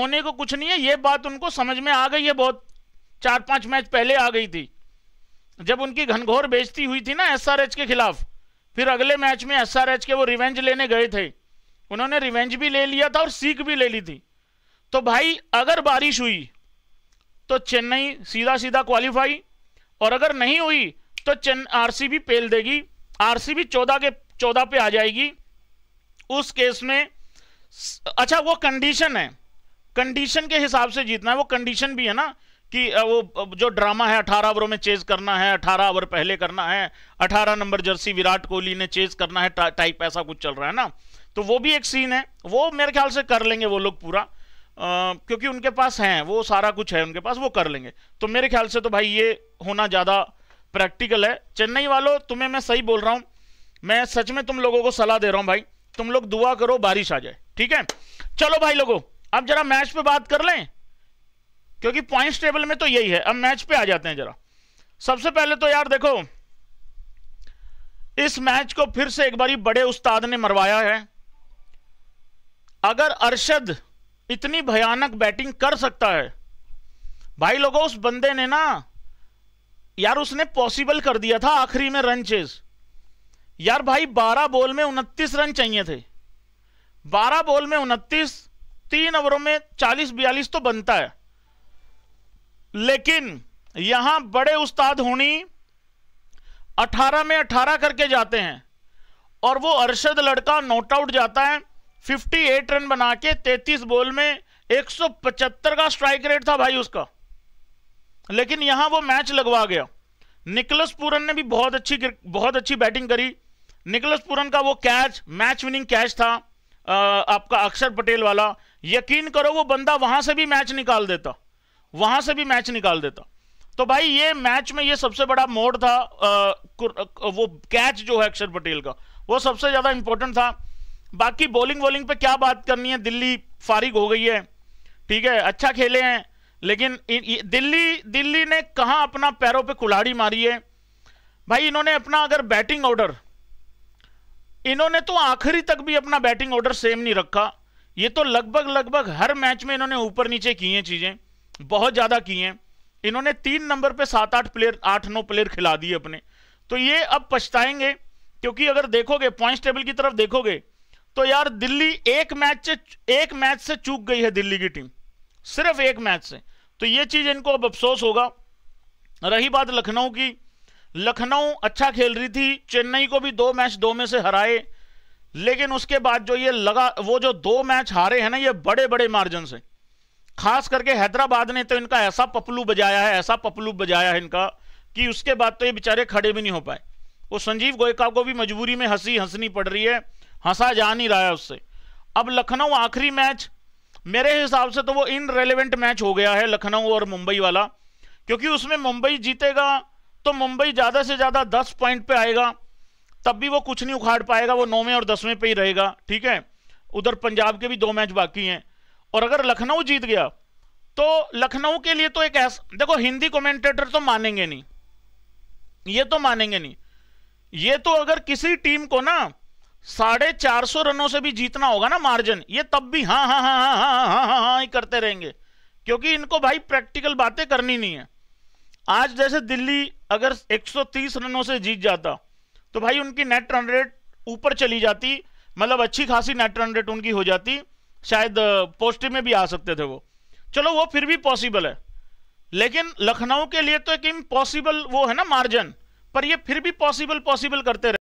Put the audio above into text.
होने को कुछ नहीं है ये बात उनको समझ में आ गई है बहुत चार पांच मैच पहले आ गई थी जब उनकी घनघोर बेचती हुई थी ना एसआरएच के खिलाफ फिर अगले मैच में एसआरएच के वो रिवेंज लेने गए थे उन्होंने रिवेंज भी ले लिया था और सीख भी ले ली थी तो भाई अगर बारिश हुई तो चेन्नई सीधा सीधा क्वालिफाई और अगर नहीं हुई तो चेन आरसीबी पेल देगी आरसीबी चौदह के चौदह पे आ जाएगी उस केस में अच्छा वो कंडीशन है कंडीशन के हिसाब से जीतना है वो कंडीशन भी है ना कि वो जो ड्रामा है 18 ओवरों में चेज करना है 18 ओवर पहले करना है 18 नंबर जर्सी विराट कोहली ने चेज करना है टाइप ऐसा कुछ चल रहा है ना तो वो भी एक सीन है वो मेरे ख्याल से कर लेंगे वो लोग पूरा आ, क्योंकि उनके पास है वो सारा कुछ है उनके पास वो कर लेंगे तो मेरे ख्याल से तो भाई ये होना ज़्यादा प्रैक्टिकल है चेन्नई वालों तुम्हें मैं सही बोल रहा हूँ मैं सच में तुम लोगों को सलाह दे रहा हूँ भाई तुम लोग दुआ करो बारिश आ जाए ठीक है चलो भाई लोगों अब जरा मैच पे बात कर लें क्योंकि पॉइंट्स टेबल में तो यही है अब मैच पे आ जाते हैं जरा सबसे पहले तो यार देखो इस मैच को फिर से एक बारी बड़े उस्ताद ने मरवाया है अगर अरशद इतनी भयानक बैटिंग कर सकता है भाई लोगों उस बंदे ने ना यार उसने पॉसिबल कर दिया था आखिरी में रन चेज यार भाई 12 बॉल में 29 रन चाहिए थे 12 बॉल में तीन ओवरों में चालीस बयालीस तो बनता है लेकिन यहां बड़े उस्ताद होनी अठारह में अठारह करके जाते हैं और वो अरशद लड़का नॉट आउट जाता है 58 रन बना के 33 बॉल में 175 का स्ट्राइक रेट था भाई उसका लेकिन यहां वो मैच लगवा गया निकलस पूरन ने भी बहुत अच्छी बहुत अच्छी बैटिंग करी निकलस पूरन का वो कैच मैच विनिंग कैच था आपका अक्षर पटेल वाला यकीन करो वो बंदा वहां से भी मैच निकाल देता वहां से भी मैच निकाल देता तो भाई ये मैच में ये सबसे बड़ा मोड़ था आ, वो कैच जो है अक्षर पटेल का वो सबसे ज्यादा इंपॉर्टेंट था बाकी बॉलिंग वॉलिंग पे क्या बात करनी है दिल्ली फारिग हो गई है ठीक है अच्छा खेले हैं लेकिन दिल्ली दिल्ली ने कहा अपना पैरों पे कुल्हाड़ी मारी है भाई इन्होंने अपना अगर बैटिंग ऑर्डर इन्होंने तो आखिरी तक भी अपना बैटिंग ऑर्डर सेम नहीं रखा ये तो लगभग लगभग हर मैच में इन्होंने ऊपर नीचे की हैं चीज़ें बहुत ज़्यादा की हैं इन्होंने तीन नंबर पे सात आठ प्लेयर आठ नौ प्लेयर खिला दिए अपने तो ये अब पछताएंगे क्योंकि अगर देखोगे पॉइंट टेबल की तरफ देखोगे तो यार दिल्ली एक मैच से एक मैच से चूक गई है दिल्ली की टीम सिर्फ एक मैच से तो ये चीज़ इनको अब अफसोस होगा रही बात लखनऊ की लखनऊ अच्छा खेल रही थी चेन्नई को भी दो मैच दो में से हराए लेकिन उसके बाद जो ये लगा वो जो दो मैच हारे हैं ना ये बड़े बड़े मार्जिन से खास करके हैदराबाद ने तो इनका ऐसा पपलू बजाया है ऐसा पपलू बजाया है इनका कि उसके बाद तो ये बेचारे खड़े भी नहीं हो पाए वो संजीव गोयका को भी मजबूरी में हंसी हंसनी पड़ रही है हंसा जा नहीं रहा है उससे अब लखनऊ आखिरी मैच मेरे हिसाब से तो वो इन रेलिवेंट मैच हो गया है लखनऊ और मुंबई वाला क्योंकि उसमें मुंबई जीतेगा तो मुंबई ज़्यादा से ज़्यादा दस पॉइंट पे आएगा तब भी वो कुछ नहीं उखाड़ पाएगा वो नौवें और दसवें पे ही रहेगा ठीक है उधर पंजाब के भी दो मैच बाकी हैं और अगर लखनऊ जीत गया तो लखनऊ के लिए तो एक ऐसा देखो हिंदी कमेंटेटर तो मानेंगे नहीं ये तो मानेंगे नहीं ये तो अगर किसी टीम को ना साढ़े चार सौ रनों से भी जीतना होगा ना मार्जिन ये तब भी हाँ हाँ हाँ हाँ हाँ हाँ हाँ हाँ ही करते रहेंगे क्योंकि इनको भाई प्रैक्टिकल बातें करनी नहीं है आज जैसे दिल्ली अगर 130 रनों से जीत जाता तो भाई उनकी नेट रन रेट ऊपर चली जाती मतलब अच्छी खासी नेट रन रेट उनकी हो जाती शायद पॉजिटिव में भी आ सकते थे वो चलो वो फिर भी पॉसिबल है लेकिन लखनऊ के लिए तो एक इम्पॉसिबल वो है ना मार्जिन पर ये फिर भी पॉसिबल पॉसिबल करते रहे